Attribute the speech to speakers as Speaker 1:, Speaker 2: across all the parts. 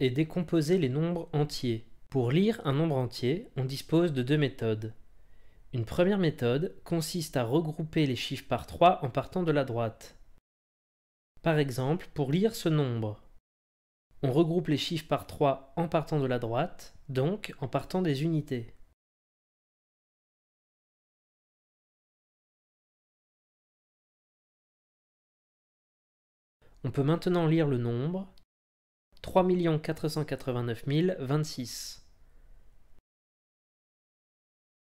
Speaker 1: et décomposer les nombres entiers. Pour lire un nombre entier, on dispose de deux méthodes. Une première méthode consiste à regrouper les chiffres par 3 en partant de la droite. Par exemple, pour lire ce nombre, on
Speaker 2: regroupe les chiffres par 3 en partant de la droite, donc en partant des unités. On peut maintenant lire le nombre
Speaker 1: 3 489 026.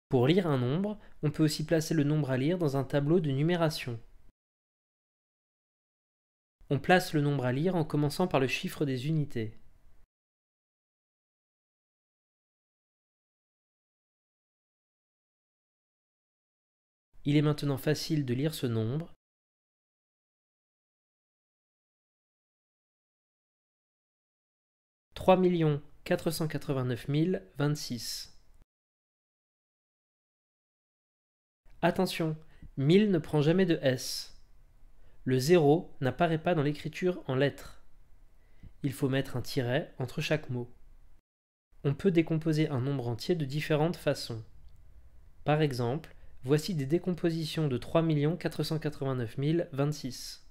Speaker 1: Pour lire un nombre, on peut aussi placer le nombre à lire dans un tableau de numération.
Speaker 2: On place le nombre à lire en commençant par le chiffre des unités. Il est maintenant facile de lire ce nombre 3 489 026.
Speaker 1: Attention, 1000 ne prend jamais de S. Le 0 n'apparaît pas dans l'écriture en lettres. Il faut mettre un tiret entre chaque mot. On peut décomposer un nombre entier de différentes façons. Par exemple, voici des décompositions de 3 489
Speaker 2: 026.